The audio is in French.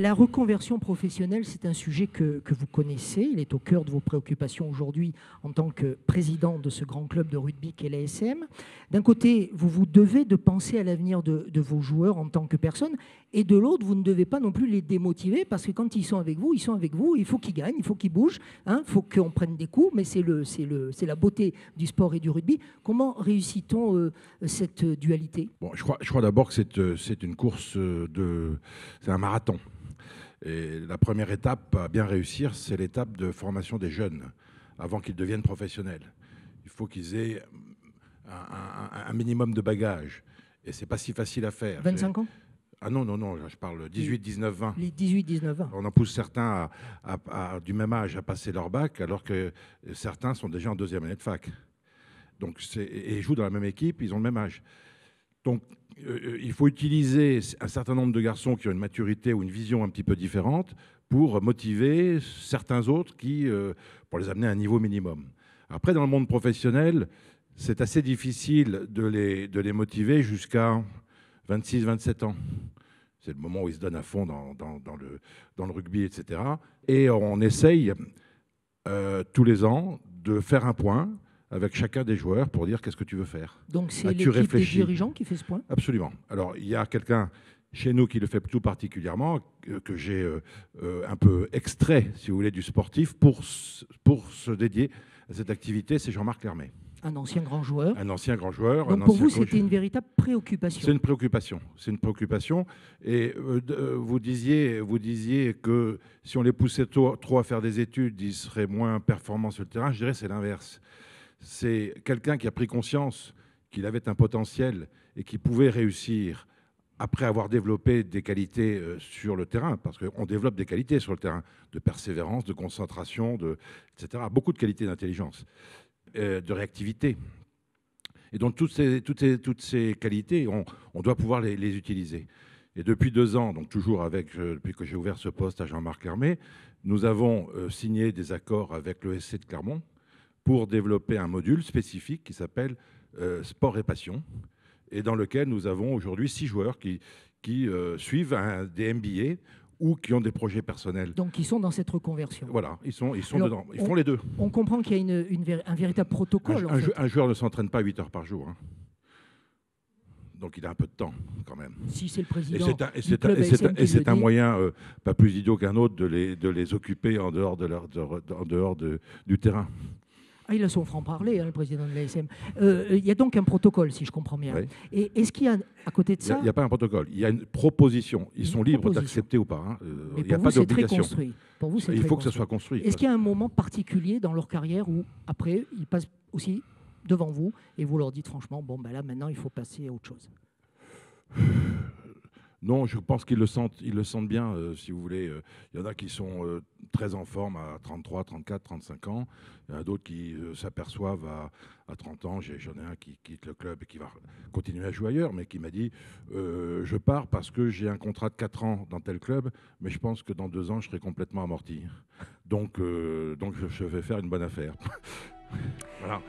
La reconversion professionnelle, c'est un sujet que, vous connaissez. Il est au cœur de vos préoccupations aujourd'hui en tant que président de ce grand club de rugby qu'est l'ASM. D'un côté, vous vous devez de penser à l'avenir de, vos joueurs en tant que personne, et de l'autre, vous ne devez pas non plus les démotiver parce que quand ils sont avec vous, ils sont avec vous. Il faut qu'ils gagnent, il faut qu'ils bougent, il hein, faut qu'on prenne des coups. Mais c'est la beauté du sport et du rugby. Comment réussit-on euh, cette dualité bon, je crois, je crois d'abord que c'est, euh, c'est une course euh, de, c'est un marathon. Et la première étape à bien réussir, c'est l'étape de formation des jeunes avant qu'ils deviennent professionnels. Il faut qu'ils aient un, minimum de bagages. Et c'est pas si facile à faire. 25 ans ah non, non, non, je parle 18, 19, 20. Les 18, 19, 20. On en pousse certains du même âge à passer leur bac, alors que certains sont déjà en deuxième année de fac. Donc, et ils jouent dans la même équipe, ils ont le même âge. Donc, euh, euh, il faut utiliser un certain nombre de garçons qui ont une maturité ou une vision un petit peu différente pour motiver certains autres qui, euh, pour les amener à un niveau minimum. Après, dans le monde professionnel, c'est assez difficile de les, de les motiver jusqu'à 26-27 ans. C'est le moment où ils se donnent à fond dans, dans, le, dans le rugby, etc. Et on essaye tous les ans de faire un point avec chacun des joueurs pour dire qu'est-ce que tu veux faire. Donc c'est l'équipe des dirigeants qui fait ce point Absolument. Alors il y a quelqu'un chez nous qui le fait tout particulièrement, que j'ai euh, euh, un peu extrait, si vous voulez, du sportif pour, pour se dédier à cette activité, c'est Jean-Marc Lermet. Un ancien grand joueur. Un ancien grand joueur. Donc pour vous, c'était une véritable préoccupation. C'est une préoccupation. C'est une préoccupation. Et euh, vous, disiez, vous disiez que si on les poussait trop, trop, à faire des études, ils seraient moins performants sur le terrain. Je dirais c'est l'inverse. C'est quelqu'un qui a pris conscience qu'il avait un potentiel et qui pouvait réussir après avoir développé des qualités euh, sur le terrain, parce qu'on développe des qualités sur le terrain, de persévérance, de concentration, de, etc. Beaucoup de qualités d'intelligence, euh, de réactivité. Et donc toutes ces, toutes ces, toutes ces qualités, on, doit pouvoir les, utiliser. Et depuis deux ans, donc toujours avec, euh, depuis que j'ai ouvert ce poste à Jean-Marc Hermé, nous avons signé des accords avec l'ESC de Clermont, pour développer un module spécifique qui s'appelle euh, Sport et Passion, et dans lequel nous avons aujourd'hui six joueurs qui, qui euh, suivent un, des MBA ou qui ont des projets personnels. Donc ils sont dans cette reconversion. Voilà, ils sont, ils sont dedans, ils font les deux. On comprend qu'il y a une, un véritable protocole. Un, joueur ne s'entraîne pas 8 heures par jour. Hein. Donc il a un peu de temps quand même. Si c'est le président. Et c'est un, moyen euh, pas plus idiot qu'un autre de les, de les occuper en dehors, de leur, en dehors de, du terrain. Ah, il a son franc-parler, hein, le président de l'ASM. Euh, euh, il y a donc un protocole, si je comprends bien. Et est-ce qu'il y a, à côté de ça... Il n'y a, pas un protocole, il y a une proposition. Ils sont libres d'accepter ou pas. Hein. Euh, il n'y a pas d'obligation. il faut que ça soit construit. Est-ce qu'il y a un moment particulier dans leur carrière où, après, ils passent aussi devant vous et vous leur dites franchement, bon, ben là, maintenant, il faut passer à autre chose non, je pense qu'ils le sentent, ils le sentent bien, euh, si vous voulez. Euh, il y en a qui sont euh, très en forme à 33, 34, 35 ans. Il y en a d'autres qui s'aperçoivent à, 30 ans. J'en ai, un qui quitte le club et qui va continuer à jouer ailleurs, mais qui m'a dit Je pars parce que j'ai un contrat de 4 ans dans tel club, mais je pense que dans 2 ans, je serai complètement amorti. Donc, donc je, je vais faire une bonne affaire. voilà.